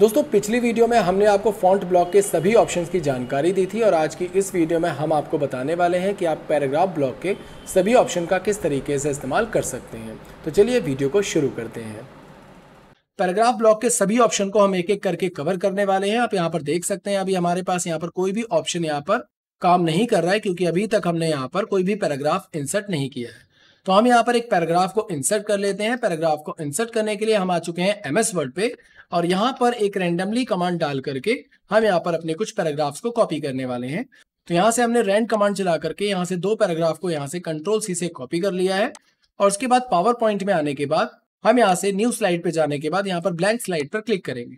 दोस्तों पिछली वीडियो में हमने आपको फॉन्ट ब्लॉक के सभी ऑप्शन की जानकारी दी थी और आज की इस वीडियो में हम आपको बताने वाले हैं कि आप पैराग्राफ ब्लॉक के सभी ऑप्शन का किस तरीके से इस्तेमाल कर सकते हैं तो चलिए वीडियो को शुरू करते हैं पैराग्राफ ब्लॉक के सभी ऑप्शन को हम एक एक करके कवर करने वाले हैं आप यहाँ पर देख सकते हैं अभी हमारे पास यहाँ पर कोई भी ऑप्शन यहाँ पर काम नहीं कर रहा है क्योंकि अभी तक हमने यहाँ पर कोई भी पैराग्राफ इंसर्ट नहीं किया है तो हम यहाँ पर एक पैराग्राफ को इंसर्ट कर लेते हैं पैराग्राफ को इंसर्ट करने के लिए हम आ चुके हैं एमएस वर्ड पे और यहाँ पर एक रेंडमली कमांड डाल करके हम यहाँ पर अपने कुछ पैराग्राफ्स को कॉपी करने वाले हैं तो यहाँ से हमने रेंड कमांड चला करके यहाँ से दो पैराग्राफ को यहाँ से कंट्रोल सी से कॉपी कर लिया है और उसके बाद पावर पॉइंट में आने के बाद हम यहाँ से न्यू स्लाइड पे जाने के बाद यहाँ पर ब्लैंक स्लाइड पर क्लिक करेंगे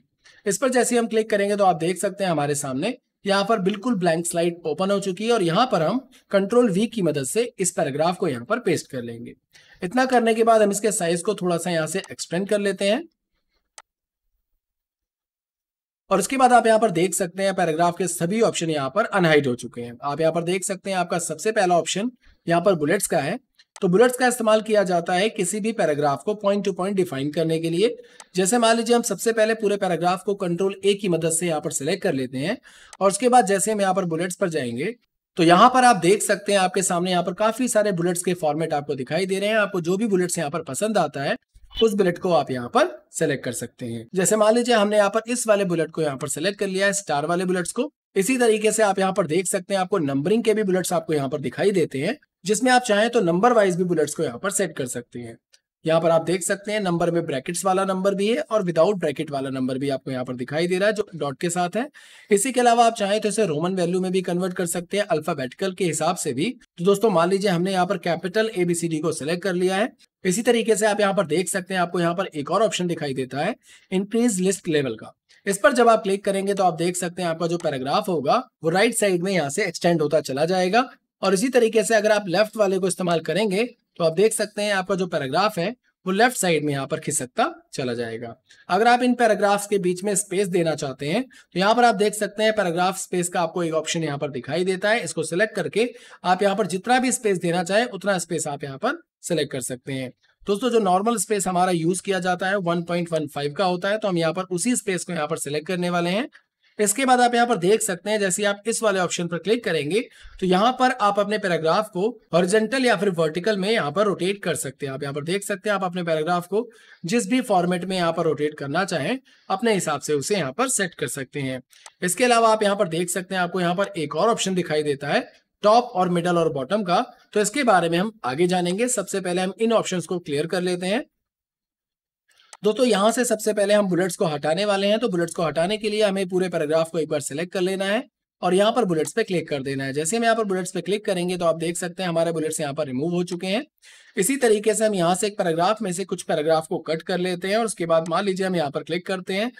इस पर जैसे हम क्लिक करेंगे तो आप देख सकते हैं हमारे सामने यहाँ पर बिल्कुल ब्लैंक स्लाइड ओपन हो चुकी है और यहाँ पर हम कंट्रोल वी की मदद से इस पैराग्राफ को यहाँ पर पेस्ट कर लेंगे इतना करने के बाद हम इसके साइज को थोड़ा सा यहाँ से एक्सटेंड कर लेते हैं और उसके बाद आप यहाँ पर देख सकते हैं पैराग्राफ के सभी ऑप्शन यहाँ पर अनहाइड हो चुके हैं आप यहाँ पर देख सकते हैं आपका सबसे पहला ऑप्शन यहाँ पर बुलेट्स का है तो बुलेट्स का इस्तेमाल किया जाता है किसी भी पैराग्राफ को पॉइंट टू पॉइंट डिफाइन करने के लिए जैसे मान लीजिए हम सबसे पहले पूरे पैराग्राफ को कंट्रोल ए की मदद से यहाँ पर सिलेक्ट कर लेते हैं और उसके बाद जैसे हम यहाँ पर बुलेट्स पर जाएंगे तो यहाँ पर आप देख सकते हैं आपके सामने यहाँ पर काफी सारे बुलेट्स के फॉर्मेट आपको दिखाई दे रहे हैं आपको जो भी बुलेट्स यहाँ पर पसंद आता है उस बुलेट को आप यहाँ पर सेलेक्ट कर सकते हैं जैसे मान लीजिए हमने यहाँ पर इस वाले बुलेट को यहाँ पर सेलेक्ट कर लिया है स्टार वाले बुलेट्स को इसी तरीके से आप यहाँ पर देख सकते हैं आपको नंबरिंग के भी बुलेट्स आपको यहाँ पर दिखाई देते हैं जिसमें आप चाहें तो नंबर वाइज भी बुलेट्स को यहाँ पर सेट कर सकते हैं यहाँ पर आप देख सकते हैं नंबर में ब्रैकेट्स वाला नंबर भी है और विदाउट ब्रैकेट वाला नंबर भी आपको यहाँ पर दिखाई दे रहा है जो डॉट के साथ है इसी के अलावा आप चाहें तो इसे रोमन वैल्यू में भी कन्वर्ट कर सकते हैं अल्फाबेटिकल के हिसाब से भी तो दोस्तों मान लीजिए हमने यहाँ पर कैपिटल एबीसीडी को सिलेक्ट कर लिया है इसी तरीके से आप यहाँ पर देख सकते हैं आपको यहाँ पर एक और ऑप्शन दिखाई देता है इंक्रीज लिस्ट लेवल का इस पर जब आप क्लिक करेंगे तो आप देख सकते हैं आपका जो पैराग्राफ होगा वो राइट साइड में यहाँ से एक्सटेंड होता चला जाएगा और इसी तरीके से अगर आप लेफ्ट वाले को इस्तेमाल करेंगे तो आप देख सकते हैं आपका जो पैराग्राफ है वो लेफ्ट साइड में यहाँ पर खिसकता चला जाएगा अगर आप इन पैराग्राफ्स के बीच में स्पेस देना चाहते हैं तो यहाँ पर आप देख सकते हैं पैराग्राफ स्पेस का आपको एक ऑप्शन यहाँ पर दिखाई देता है इसको सिलेक्ट करके आप यहाँ पर जितना भी स्पेस देना चाहे उतना स्पेस आप यहाँ पर सिलेक्ट कर सकते हैं दोस्तों जो नॉर्मल स्पेस हमारा यूज किया जाता है वन का होता है तो हम यहाँ पर उसी स्पेस को यहाँ पर सिलेक्ट करने वाले हैं इसके बाद आप यहाँ पर देख सकते हैं जैसे आप इस वाले ऑप्शन पर क्लिक करेंगे तो यहाँ पर आप अपने पैराग्राफ को ऑरिजेंटल या फिर वर्टिकल में यहाँ पर रोटेट कर सकते हैं आप यहाँ पर देख सकते हैं आप अपने पैराग्राफ को जिस भी फॉर्मेट में यहाँ पर रोटेट करना चाहें अपने हिसाब से उसे यहाँ पर सेट कर सकते हैं इसके अलावा आप यहाँ पर देख सकते हैं आपको यहाँ पर एक और ऑप्शन दिखाई देता है टॉप और मिडल और बॉटम का तो इसके बारे में हम आगे जानेंगे सबसे पहले हम इन ऑप्शंस को क्लियर कर लेते हैं दोस्तों तो यहां से सबसे पहले हम बुलेट्स को हटाने वाले हैं तो बुलेट्स को हटाने के लिए हमें पूरे पैराग्राफ को एक बार सेलेक्ट कर लेना है और यहाँ पर बुलेट्स पे क्लिक कर देना है जैसे हम यहाँ पर बुलेट्स पे क्लिक करेंगे तो आप देख सकते हैं हमारे बुलेट्स यहाँ पर रिमूव हो चुके हैं इसी तरीके से हम यहाँ से एक पैराग्राफ में से कुछ पैराग्राफ को कट कर लेते हैं और उसके बाद मान लीजिए हम यहाँ पर क्लिक करते हैं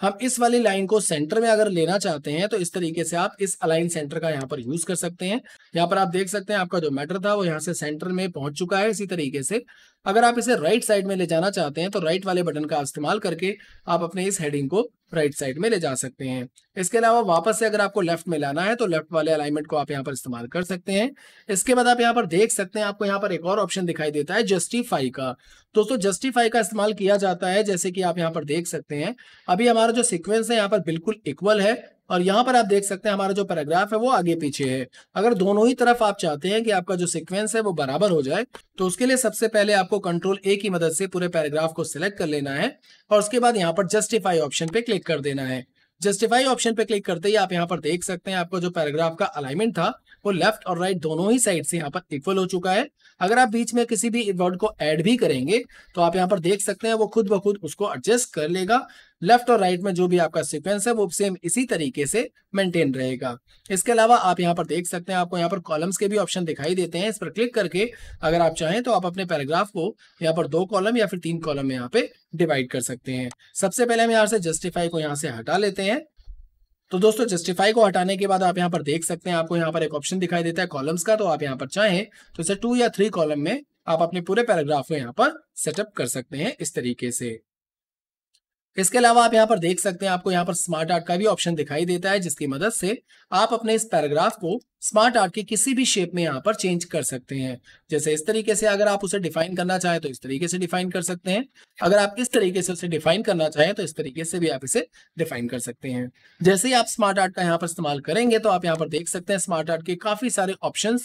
हम इस वाली लाइन को सेंटर में अगर लेना चाहते हैं तो इस तरीके से आप इस अलाइन सेंटर का यहाँ पर यूज कर सकते हैं यहाँ पर आप देख सकते हैं आपका जो मैटर था वो यहाँ से सेंटर में पहुंच चुका है इसी तरीके से अगर आप इसे राइट साइड में ले जाना चाहते हैं तो राइट वाले बटन का इस्तेमाल करके आप अपने इस हेडिंग को राइट साइड में ले जा सकते हैं इसके अलावा वापस से अगर आपको लेफ्ट में लाना है तो लेफ्ट वाले अलाइनमेंट को आप यहाँ पर इस्तेमाल कर सकते हैं इसके बाद आप यहाँ पर देख सकते हैं आपको यहाँ पर एक और ऑप्शन दिखाई देता है जस्टिफाई का दोस्तों जस्टिफाई का इस्तेमाल किया जाता है जैसे कि आप यहाँ पर देख सकते हैं अभी हमारा जो सिक्वेंस है यहाँ पर बिल्कुल इक्वल है और यहाँ पर आप देख सकते हैं हमारा जो पैराग्राफ है वो आगे पीछे है अगर दोनों ही तरफ आप चाहते हैं कि आपका जो सिक्वेंस है वो बराबर हो जाए तो उसके लिए सबसे पहले आपको कंट्रोल ए की मदद से पूरे पैराग्राफ को सिलेक्ट कर लेना है और उसके बाद यहाँ पर जस्टिफाई ऑप्शन पे क्लिक कर देना है जस्टिफाई ऑप्शन पे क्लिक करते ही आप यहाँ पर देख सकते हैं आपका जो पैराग्राफ का अलाइनमेंट था वो लेफ्ट और राइट दोनों ही साइड से यहाँ पर इक्वल हो चुका है अगर आप बीच में किसी भी वर्ड को ऐड भी करेंगे तो आप यहाँ पर देख सकते हैं वो खुद ब खुद उसको एडजस्ट कर लेगा लेफ्ट और राइट में जो भी आपका सिक्वेंस है वो सेम इसी तरीके से मेंटेन रहेगा इसके अलावा आप यहाँ पर देख सकते हैं आपको यहाँ पर कॉलम्स के भी ऑप्शन दिखाई देते हैं इस पर क्लिक करके अगर आप चाहें तो आप अपने पैराग्राफ को यहाँ पर दो कॉलम या फिर तीन कॉलम में यहाँ पे डिवाइड कर सकते हैं सबसे पहले हम यहाँ से जस्टिफाई को यहाँ से हटा लेते हैं तो दोस्तों जस्टिफाई को हटाने के बाद आप यहाँ पर देख सकते हैं आपको यहाँ पर एक ऑप्शन दिखाई देता है कॉलम्स का तो आप यहाँ पर चाहें तो इसे टू या थ्री कॉलम में आप अपने पूरे पैराग्राफ को यहाँ पर सेटअप कर सकते हैं इस तरीके से इसके अलावा आप यहाँ पर देख सकते हैं आपको यहाँ पर स्मार्ट आर्ट का भी ऑप्शन दिखाई देता है जिसकी मदद से आप अपने इस पैराग्राफ को स्मार्ट आर्ट के किसी भी शेप में यहाँ पर चेंज कर सकते हैं जैसे इस तरीके से अगर आप उसे डिफाइन करना चाहें तो इस तरीके से डिफाइन कर सकते हैं अगर आप इस तरीके से उसे डिफाइन करना चाहें तो इस तरीके से भी आप इसे डिफाइन कर सकते हैं जैसे ही आप स्मार्ट आर्ट का यहाँ पर इस्तेमाल करेंगे तो आप यहाँ पर देख सकते हैं स्मार्ट आर्ट के काफी सारे ऑप्शन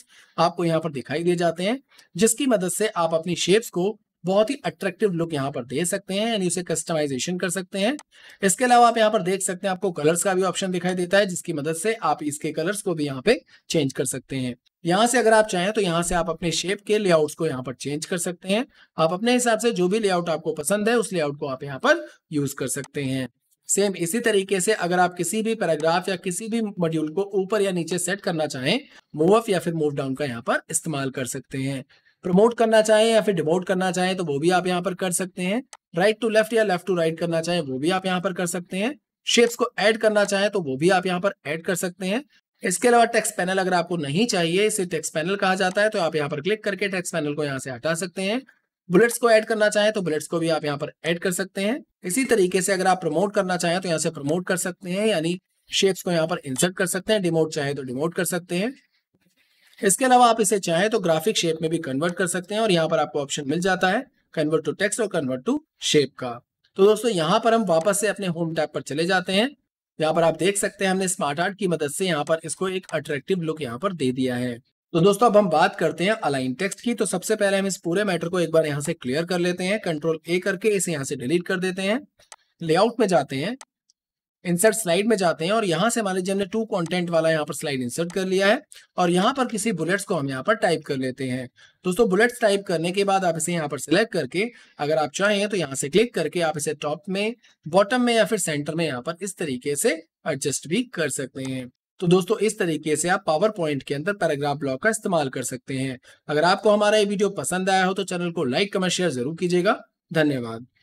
आपको यहाँ पर दिखाई दिए जाते हैं जिसकी मदद से आप अपनी शेप्स को बहुत ही अट्रैक्टिव लुक यहाँ पर दे सकते हैं यानी उसे कस्टमाइजेशन कर सकते हैं इसके अलावा आप यहाँ पर देख सकते हैं आपको कलर्स का भी ऑप्शन दिखाई देता है जिसकी मदद से आप इसके कलर्स को भी यहाँ पे चेंज कर सकते हैं यहाँ से अगर आप चाहें तो यहाँ से आप अपने शेप के लेआउट्स को यहाँ पर चेंज कर सकते हैं आप अपने हिसाब से जो भी लेआउट आपको पसंद है उस लेआउट को आप यहाँ पर यूज कर सकते हैं सेम इसी तरीके से अगर आप किसी भी पैराग्राफ या किसी भी मॉड्यूल को ऊपर या नीचे सेट करना चाहें मूव अप या फिर मूव डाउन का यहाँ पर इस्तेमाल कर सकते हैं प्रमोट करना चाहें या फिर डिमोट करना चाहें तो वो भी आप यहाँ पर कर सकते हैं राइट टू लेफ्ट या लेफ्ट टू राइट करना चाहें वो भी आप यहाँ पर कर सकते हैं शेप्स को ऐड करना चाहें तो वो भी आप यहाँ पर ऐड कर सकते हैं इसके अलावा टेक्स्ट पैनल अगर आपको नहीं चाहिए इसे टेक्स्ट पैनल कहा जाता है तो आप यहाँ पर क्लिक करके टेक्स्ट पैनल को यहाँ से हटा सकते हैं बुलेट्स को ऐड करना चाहें तो बुलेट्स को भी आप यहाँ पर ऐड कर सकते हैं इसी तरीके से अगर आप प्रमोट करना चाहें तो यहाँ से प्रमोट कर सकते हैं यानी शेप्स को यहाँ पर इंसर्ट कर सकते हैं डिमोट चाहें तो डिमोट कर सकते हैं इसके अलावा आप इसे चाहें तो ग्राफिक शेप में भी कन्वर्ट कर सकते हैं और यहाँ पर आपको ऑप्शन मिल जाता है कन्वर्ट टू टेक्स्ट और कन्वर्ट टू शेप का तो दोस्तों यहाँ पर हम वापस से अपने होम टैप पर चले जाते हैं यहाँ पर आप देख सकते हैं हमने स्मार्ट आर्ट की मदद से यहाँ पर इसको एक अट्रैक्टिव लुक यहाँ पर दे दिया है तो दोस्तों अब हम बात करते हैं अलाइन टेक्स्ट की तो सबसे पहले हम इस पूरे मैटर को एक बार यहाँ से क्लियर कर लेते हैं कंट्रोल ए करके इसे यहाँ से डिलीट कर देते हैं लेआउट में जाते हैं इंसर्ट स्लाइड में जाते हैं और यहाँ से मान लीजिए हमने टू कंटेंट वाला यहां पर स्लाइड इंसर्ट कर लिया है और यहाँ पर किसी बुलेट्स को हम यहाँ पर टाइप कर लेते हैं दोस्तों बुलेट्स टाइप करने के बाद आप इसे यहाँ पर सिलेक्ट करके अगर आप चाहें तो यहाँ से क्लिक करके आप इसे टॉप में बॉटम में या फिर सेंटर में यहाँ पर इस तरीके से एडजस्ट भी कर सकते हैं तो दोस्तों इस तरीके से आप पावर पॉइंट के अंदर पैराग्राफ ब्लॉक का इस्तेमाल कर सकते हैं अगर आपको हमारा ये वीडियो पसंद आया हो तो चैनल को लाइक कमेंट शेयर जरूर कीजिएगा धन्यवाद